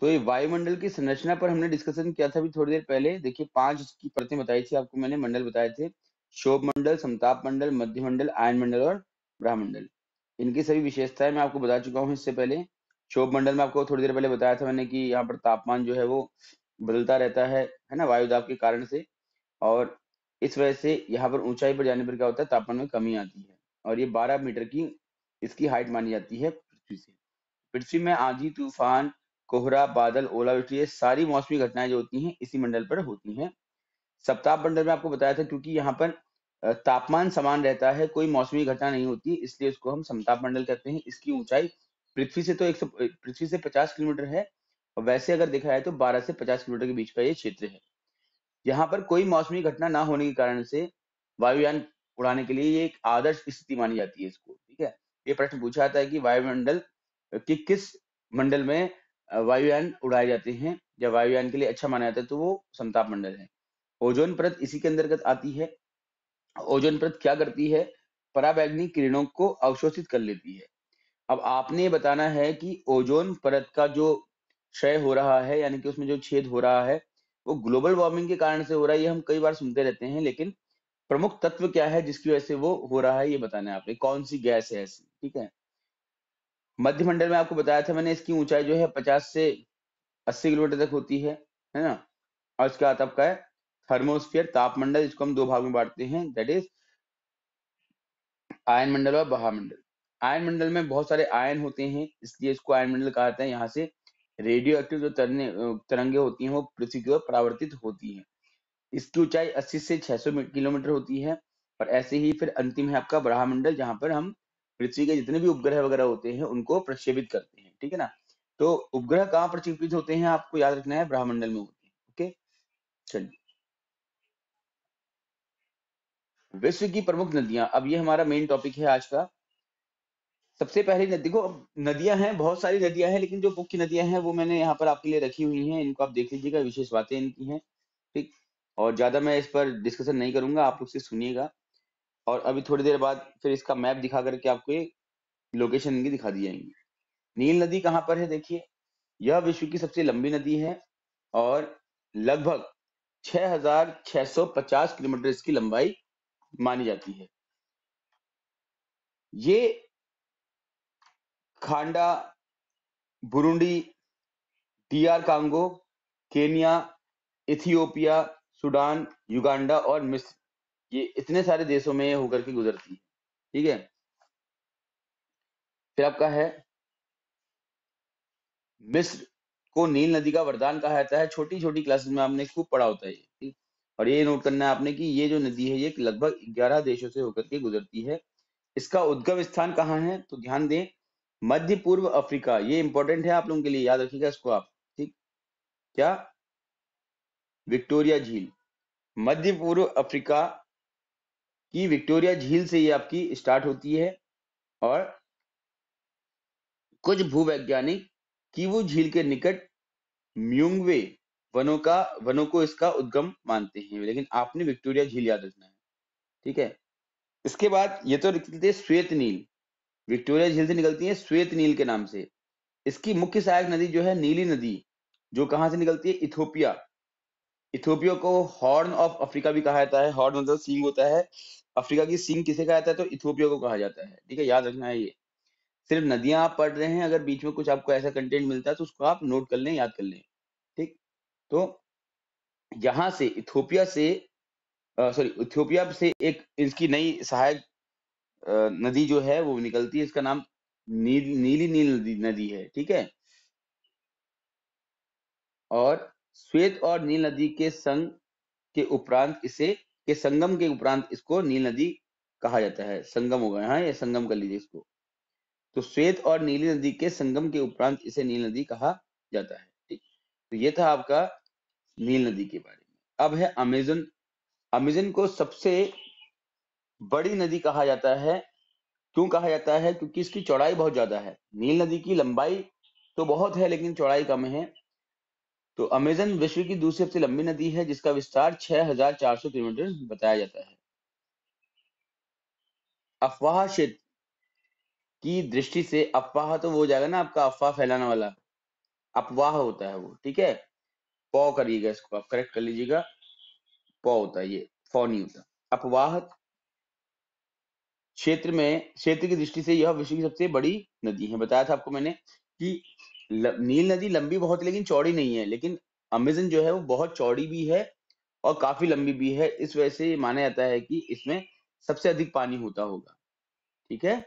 तो ये वायुमंडल की संरचना पर हमने डिस्कशन किया था अभी थोड़ी देर पहले देखिए पांच की परतें बताई थी आपको मैंने मंडल बताए थे शोभ मंडल समताप मंडल मध्य मंडल आयन मंडल और ब्रह्मंडल इनकी सभी विशेषताएं मैं आपको बता चुका हूँ इससे पहले शोभ मंडल में आपको थोड़ी देर पहले बताया था मैंने कि यहाँ पर तापमान जो है वो बदलता रहता है है ना वायुदाब के कारण से और इस वजह से यहाँ पर ऊंचाई पर जाने पर क्या होता है तापमान में कमी आती है और ये 12 मीटर की इसकी हाइट मानी जाती है पृथ्वी से पृथ्वी में आंधी तूफान कोहरा बादल ओलावृष्टि ये सारी मौसमी घटनाएं जो होती हैं इसी मंडल पर होती हैं सप्ताह मंडल में आपको बताया था क्योंकि यहाँ पर तापमान समान रहता है कोई मौसमी घटना नहीं होती इसलिए इसको हम समताप मंडल कहते हैं इसकी ऊंचाई पृथ्वी से तो एक पृथ्वी से पचास किलोमीटर है और वैसे अगर देखा जाए तो बारह से पचास किलोमीटर के बीच का ये क्षेत्र है यहाँ पर कोई मौसमी घटना ना होने के कारण से वायुयान उड़ाने के लिए ये एक आदर्श स्थिति मानी जाती है इसको ठीक है ये प्रश्न पूछा जाता है कि वायुमंडल के किस मंडल में वायुयान उड़ाए जाते हैं जब वायुयान के लिए अच्छा माना जाता है तो वो संताप मंडल है ओजोन परत इसी के अंतर्गत आती है ओजोन परत क्या करती है पराबैग्निक किरणों को अवशोषित कर लेती है अब आपने बताना है कि ओजोन परत का जो क्षय हो रहा है यानी कि उसमें जो छेद हो रहा है वो ग्लोबल वार्मिंग के कारण से हो रहा है ये हम कई बार सुनते रहते हैं लेकिन प्रमुख तत्व क्या है जिसकी वजह से वो हो रहा है ये बताना है आपने कौन सी गैस है ऐसी ठीक है मध्यमंडल में आपको बताया था मैंने इसकी ऊंचाई जो है पचास से अस्सी किलोमीटर तक होती है है ना और इसके बाद आपका है थर्मोस्फियर तापमंडल इसको हम दो भाग में बांटते हैं दैट इज आयन मंडल और बहामंडल आयन मंडल में बहुत सारे आयन होते हैं इसलिए इसको आयन मंडल कहा जाता है यहाँ से रेडियो एक्टिव जो तरने तरंगे होती हैं वो पृथ्वी की ओर परावर्तित होती हैं इसकी ऊंचाई 80 से 600 किलोमीटर होती है और ऐसे ही फिर अंतिम है आपका ब्रह्मंडल जहां पर हम पृथ्वी के जितने भी उपग्रह वगैरह होते हैं उनको प्रक्षेपित करते हैं ठीक है ना तो उपग्रह कहाँ प्रक्षेपित होते हैं आपको याद रखना है ब्रह्मंडल में होते हैं ओके चलिए विश्व की प्रमुख नदियां अब ये हमारा मेन टॉपिक है आज का सबसे पहली नदी को नदियां हैं बहुत सारी नदियां हैं लेकिन जो मुख्य नदियां हैं वो मैंने यहाँ पर आपके लिए रखी हुई हैं इनको आप देख लीजिएगा विशेष बातें इनकी हैं ठीक और ज्यादा मैं इस पर डिस्कशन नहीं करूंगा आप लोग से सुनिएगा और अभी थोड़ी देर बाद फिर इसका मैप दिखा करके आपको ये लोकेशन इनकी दिखा दी जाएंगी नील नदी कहाँ पर है देखिए यह विश्व की सबसे लंबी नदी है और लगभग 6,650 किलोमीटर इसकी लंबाई मानी जाती है ये खांडा Burundi DR Congo Kenya Ethiopia Sudan Uganda और मिस्र ये इतने सारे देशों में होकर के गुजरती है ठीक है फिर आपका है मिस्र को नील नदी का वरदान कहा जाता है छोटी छोटी क्लासेस में आपने खूब पढ़ा होता है ठीक और ये नोट करना है आपने कि ये जो नदी है ये लगभग 11 देशों से होकर के गुजरती है इसका उद्गम स्थान कहाँ है तो ध्यान दें मध्य पूर्व अफ्रीका ये इंपॉर्टेंट है आप लोगों के लिए याद रखिएगा इसको आप ठीक क्या विक्टोरिया झील मध्य पूर्व अफ्रीका कि विक्टोरिया झील से ये आपकी स्टार्ट होती है और कुछ भूवैज्ञानिक वो झील के निकट म्यूंगवे वनों का वनों को इसका उद्गम मानते हैं लेकिन आपने विक्टोरिया झील याद रखना है ठीक है इसके बाद ये तो निकलती है श्वेत नील विक्टोरिया झील से निकलती है श्वेत नील के नाम से इसकी मुख्य सहायक नदी जो है नीली नदी जो कहां से निकलती है इथोपिया इथोपिया को हॉर्न ऑफ अफ्रीका भी कहा जाता है हॉर्न मतलब सींग होता है अफ्रीका की सींग किसे कहा जाता है तो इथोपिया को कहा जाता है ठीक है याद रखना है ये सिर्फ नदियां आप पढ़ रहे हैं अगर बीच में कुछ आपको ऐसा कंटेंट मिलता है तो उसको आप नोट कर लें याद कर लें ठीक तो यहां से इथोपिया से सॉरी इथोपिया से एक इसकी नई सहायक नदी जो है वो निकलती है इसका नाम नील नीली नील नदी है ठीक है और श्वेत और नील नदी के संग के उपरांत इसे के संगम के उपरांत इसको नील नदी कहा जाता है संगम हो गया हाँ या संगम कर लीजिए इसको तो श्वेत और नीली नदी के संगम के उपरांत इसे नील नदी कहा जाता है ठीक तो ये था आपका नील नदी के बारे में अब है अमेजन अमेजन को सबसे बड़ी नदी कहा जाता है क्यों कहा जाता है क्योंकि इसकी चौड़ाई बहुत ज्यादा है नील नदी की लंबाई तो बहुत है लेकिन चौड़ाई कम है तो अमेजन विश्व की दूसरी सबसे लंबी नदी है जिसका विस्तार 6,400 किलोमीटर बताया जाता है अफवाह क्षेत्र की दृष्टि से अफवाह तो वो हो जाएगा ना आपका अफवाह फैलाने वाला अफवाह होता है वो ठीक है पौ करिएगा इसको आप करेक्ट कर लीजिएगा पौ होता है ये फौ नहीं होता अपवाह क्षेत्र में क्षेत्र की दृष्टि से यह विश्व की सबसे बड़ी नदी है बताया था आपको मैंने कि ल, नील नदी लंबी बहुत लेकिन चौड़ी नहीं है लेकिन अमेजन जो है वो बहुत चौड़ी भी है और काफी लंबी भी है इस वजह से माना जाता है कि इसमें सबसे अधिक पानी होता होगा ठीक है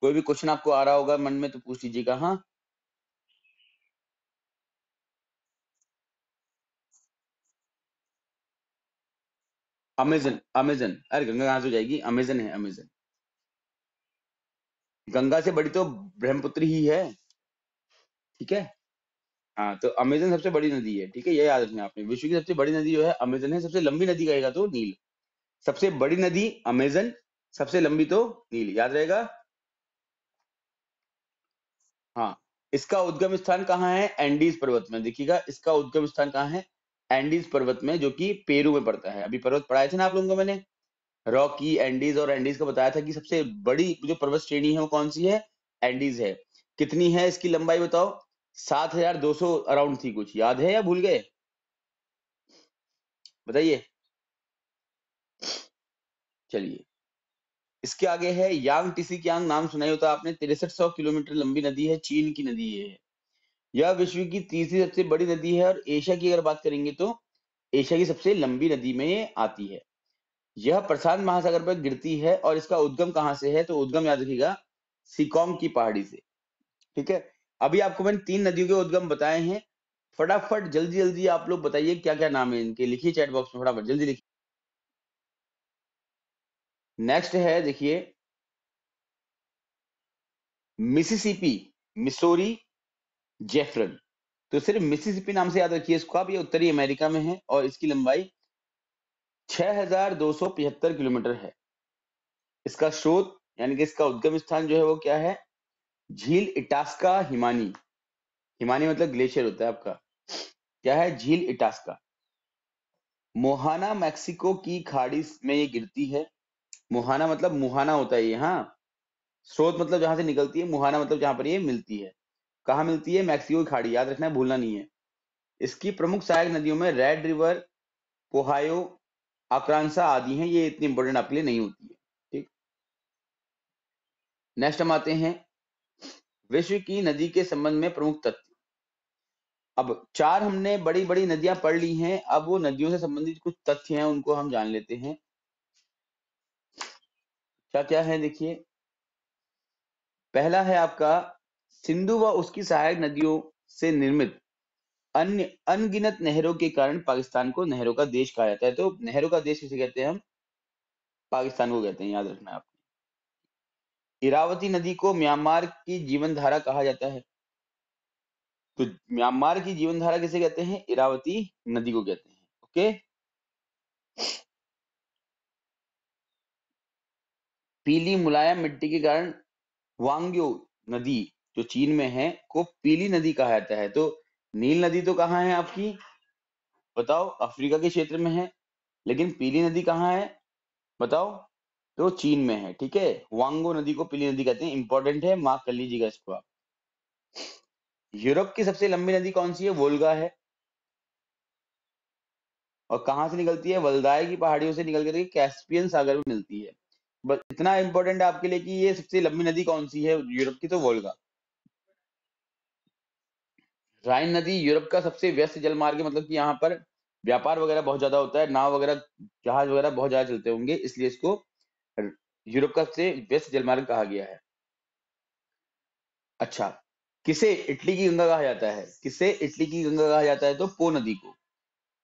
कोई भी क्वेश्चन आपको आ रहा होगा मन में तो पूछ लीजिएगा हाँ अमेजन अमेजन अरे गंगा घास हो जाएगी अमेजन है अमेजन गंगा से बड़ी तो ब्रह्मपुत्र ही है ठीक है हाँ तो अमेजन सबसे बड़ी नदी है ठीक है ये याद रखना आपने विश्व की सबसे बड़ी नदी जो है अमेजन है सबसे लंबी नदी कहेगा तो नील सबसे बड़ी नदी अमेजन सबसे लंबी तो नील याद रहेगा हाँ इसका उद्गम स्थान कहाँ है एंडीज पर्वत में देखिएगा इसका उद्गम स्थान कहाँ है एंडीज पर्वत में जो कि पेरू में पड़ता है अभी पर्वत पढ़ाए थे ना आप लोगों को मैंने रॉकी एंडीज और एंडीज का बताया था कि सबसे बड़ी जो पर्वत श्रेणी है वो कौन सी है एंडीज है कितनी है इसकी लंबाई बताओ सात हजार दो सौ अराउंड थी कुछ याद है या भूल गए बताइए चलिए इसके आगे है यांग टीसी यांग नाम सुनाई होता आपने तिरसठ सौ किलोमीटर लंबी नदी है चीन की नदी है यह विश्व की तीसरी सबसे बड़ी नदी है और एशिया की अगर बात करेंगे तो एशिया की सबसे लंबी नदी में आती है यह प्रशांत महासागर पर गिरती है और इसका उद्गम कहां से है तो उद्गम याद रखिएगा सिकोम की पहाड़ी से ठीक है अभी आपको मैंने तीन नदियों के उद्गम बताए हैं फटाफट जल्दी जल्दी आप लोग बताइए क्या क्या नाम है इनके लिखिए चैट बॉक्स में फटाफट जल्दी लिखिए नेक्स्ट है देखिए मिसिसिपी मिसोरी जेफरन तो सिर्फ मिसिसिपी नाम से याद रखिए इसको आप ये उत्तरी अमेरिका में है और इसकी लंबाई 6275 किलोमीटर है इसका स्रोत यानी कि इसका उद्गम स्थान जो है वो क्या है झील इटास्का हिमानी हिमानी मतलब ग्लेशियर होता है आपका क्या है झील इटास्का मोहाना मैक्सिको की खाड़ी में ये गिरती है मोहाना मतलब मुहाना होता है ये हाँ स्रोत मतलब जहां से निकलती है मुहाना मतलब जहां पर ये मिलती है कहाँ मिलती है मैक्सिको की खाड़ी याद रखना भूलना नहीं है इसकी प्रमुख सहायक नदियों में रेड रिवर पोहायो आक्रांसा आदि हैं ये इतनी इंपॉर्टेंट आपके लिए नहीं होती है ठीक नेक्स्ट हम आते हैं विश्व की नदी के संबंध में प्रमुख तथ्य अब चार हमने बड़ी बड़ी नदियां पढ़ ली हैं अब वो नदियों से संबंधित कुछ तथ्य हैं उनको हम जान लेते हैं क्या क्या है देखिए पहला है आपका सिंधु व उसकी सहायक नदियों से निर्मित अन्य अनगिनत नहरों के कारण पाकिस्तान को नहरों का देश कहा जाता है तो नहरों का देश किसे कहते हैं हम पाकिस्तान को कहते हैं याद रखना आप इरावती नदी को म्यांमार की जीवन धारा कहा जाता है तो म्यांमार की जीवन धारा किसे कहते हैं इरावती नदी को कहते हैं ओके पीली मुलायम मिट्टी के कारण वांग्यो नदी जो चीन में है को पीली नदी कहा जाता है तो नील नदी तो कहाँ है आपकी बताओ अफ्रीका के क्षेत्र में है लेकिन पीली नदी कहाँ है बताओ तो चीन में है ठीक है वांगो नदी को पीली नदी कहते हैं इंपॉर्टेंट है मार्क कर लीजिएगा इसको आप यूरोप की सबसे लंबी नदी कौन सी है वोल्गा है और कहाँ से निकलती है वलदाय की पहाड़ियों से निकल करके कैस्पियन सागर में मिलती है बस इतना इंपॉर्टेंट है आपके लिए कि ये सबसे लंबी नदी कौन सी है यूरोप की तो वोल्गा राइन नदी यूरोप का सबसे व्यस्त जलमार्ग है मतलब कि यहाँ पर व्यापार वगैरह बहुत ज्यादा होता है नाव वगैरह जहाज वगैरह बहुत ज्यादा चलते होंगे इसलिए इसको यूरोप का सबसे व्यस्त जलमार्ग कहा गया है अच्छा किसे इटली की गंगा कहा जाता है किसे इटली की गंगा कहा जाता है तो पो नदी को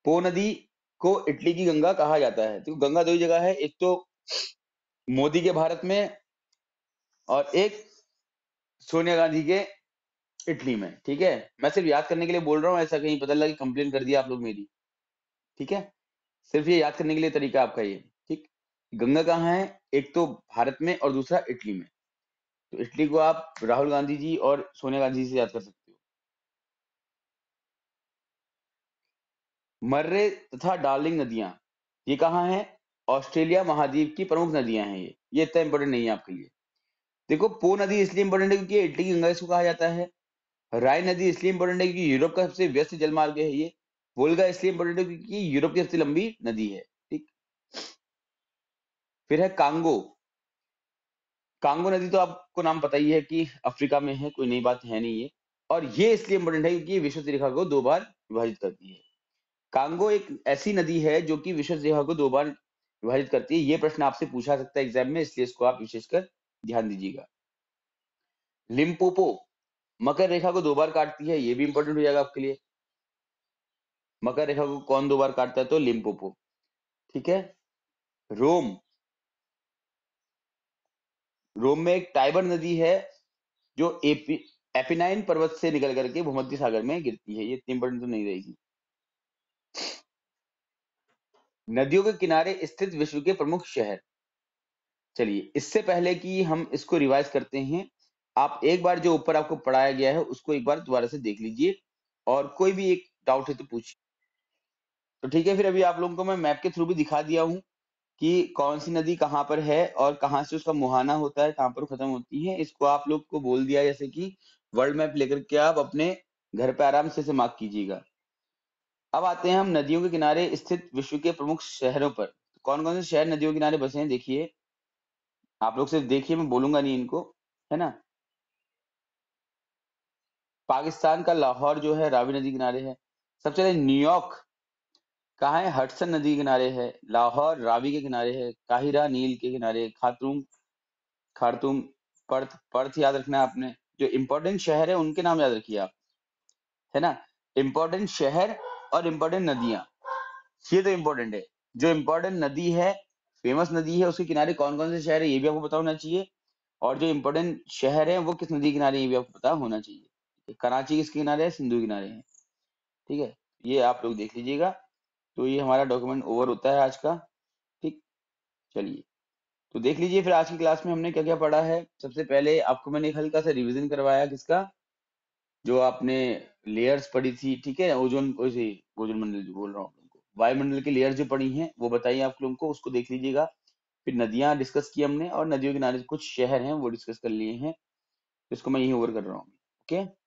पो नदी को इटली की गंगा कहा जाता है तो गंगा दो जगह है एक तो मोदी के भारत में और एक सोनिया गांधी के इटली में ठीक है मैं सिर्फ याद करने के लिए बोल रहा हूँ ऐसा कहीं पता लगा कि कंप्लेन कर दिया आप लोग मेरी ठीक है सिर्फ ये याद करने के लिए तरीका आपका ये ठीक गंगा कहाँ है एक तो भारत में और दूसरा इटली में तो इटली को आप राहुल गांधी जी और सोनिया गांधी जी से याद कर सकते हो मर्रे तथा डार्लिंग नदियां ये कहाँ है ऑस्ट्रेलिया महाद्वीप की प्रमुख नदियां हैं ये ये इतना इंपॉर्टेंट नहीं है आपके लिए देखो पो नदी इसलिए इंपॉर्टेंट है क्योंकि इटली गंगा इसको कहा जाता है राय नदी इसलिए इंपॉर्टेंट है क्योंकि यूरोप का सबसे व्यस्त जलमार्ग है ये वोल्गा इसलिए इंपॉर्टेंट है क्योंकि यूरोप की सबसे लंबी नदी है ठीक फिर है कांगो कांगो नदी तो आपको नाम पता ही है कि अफ्रीका में है कोई नई बात है नहीं ये और ये इसलिए इंपॉर्टेंट है क्योंकि विश्व रेखा को दो बार विभाजित करती है कांगो एक ऐसी नदी है जो कि विश्व रेखा को दो बार विभाजित करती है ये प्रश्न आपसे पूछा सकता है एग्जाम में इसलिए इसको आप विशेषकर ध्यान दीजिएगा लिम्पोपो मकर रेखा को दो बार काटती है ये भी इंपॉर्टेंट हो जाएगा आपके लिए मकर रेखा को कौन दो बार काटता है तो लिम्पोपो ठीक है रोम रोम में एक टाइबर नदी है जो एपी एपिनाइन पर्वत से निकल करके भूमध्य सागर में गिरती है ये इतनी इंपॉर्टेंट तो नहीं रहेगी नदियों के किनारे स्थित विश्व के प्रमुख शहर चलिए इससे पहले कि हम इसको रिवाइज करते हैं आप एक बार जो ऊपर आपको पढ़ाया गया है उसको एक बार दोबारा से देख लीजिए और कोई भी एक डाउट है तो पूछिए तो ठीक है फिर अभी आप लोगों को मैं मैप के थ्रू भी दिखा दिया हूँ कि कौन सी नदी कहाँ पर है और कहाँ से उसका मुहाना होता है कहाँ पर खत्म होती है इसको आप लोग को बोल दिया जैसे कि वर्ल्ड मैप लेकर के आप अपने घर पे आराम से मार्क कीजिएगा अब आते हैं हम नदियों के किनारे स्थित विश्व के प्रमुख शहरों पर कौन कौन से शहर नदियों के किनारे बसे हैं देखिए आप लोग सिर्फ देखिए मैं बोलूंगा नहीं इनको है ना पाकिस्तान का लाहौर जो है रावी नदी किनारे है सबसे पहले न्यूयॉर्क कहाँ है हटसन नदी किनारे है लाहौर रावी के किनारे है काहिरा नील के किनारे खातूम खारतूम पर्थ पर्थ याद रखना है आपने जो इम्पोर्टेंट शहर है उनके नाम याद रखिए आप है ना इम्पोर्टेंट शहर और इम्पोर्टेंट नदियां ये तो इम्पोर्टेंट है जो इम्पोर्टेंट नदी है फेमस नदी है उसके किनारे कौन कौन से शहर है ये भी आपको पता होना चाहिए और जो इम्पोर्टेंट शहर है वो किस नदी किनारे ये भी आपको पता होना चाहिए कराची किसके किनारे है सिंधु किनारे है ठीक है ये आप लोग देख लीजिएगा तो ये हमारा डॉक्यूमेंट ओवर होता है आज का ठीक चलिए तो देख लीजिए फिर आज की क्लास में हमने क्या क्या पढ़ा है सबसे पहले आपको मैंने एक हल्का सा रिविजन करवाया किसका जो आपने लेयर्स पढ़ी थी ठीक है ओजोन ओजोन मंडल जो बोल रहा हूँ वायुमंडल की लेयर जो पड़ी हैं वो बताइए आप लोगों को उसको देख लीजिएगा फिर नदियां डिस्कस की हमने और नदियों किनारे कुछ शहर हैं वो डिस्कस कर लिए हैं इसको मैं यही ओवर कर रहा हूँ ओके